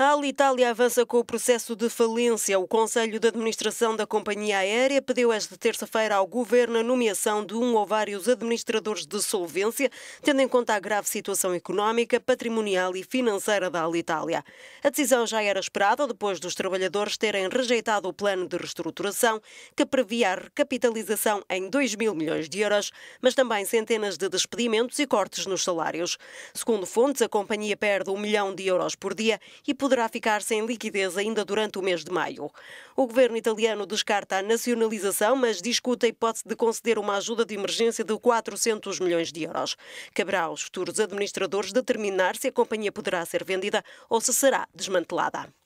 A Alitalia avança com o processo de falência. O Conselho de Administração da Companhia Aérea pediu esta terça-feira ao Governo a nomeação de um ou vários administradores de solvência, tendo em conta a grave situação económica, patrimonial e financeira da Alitalia. A decisão já era esperada depois dos trabalhadores terem rejeitado o plano de reestruturação que previa a recapitalização em 2 mil milhões de euros, mas também centenas de despedimentos e cortes nos salários. Segundo fontes, a companhia perde um milhão de euros por dia e poderia poderá ficar sem liquidez ainda durante o mês de maio. O governo italiano descarta a nacionalização, mas discute a hipótese de conceder uma ajuda de emergência de 400 milhões de euros. Caberá aos futuros administradores determinar se a companhia poderá ser vendida ou se será desmantelada.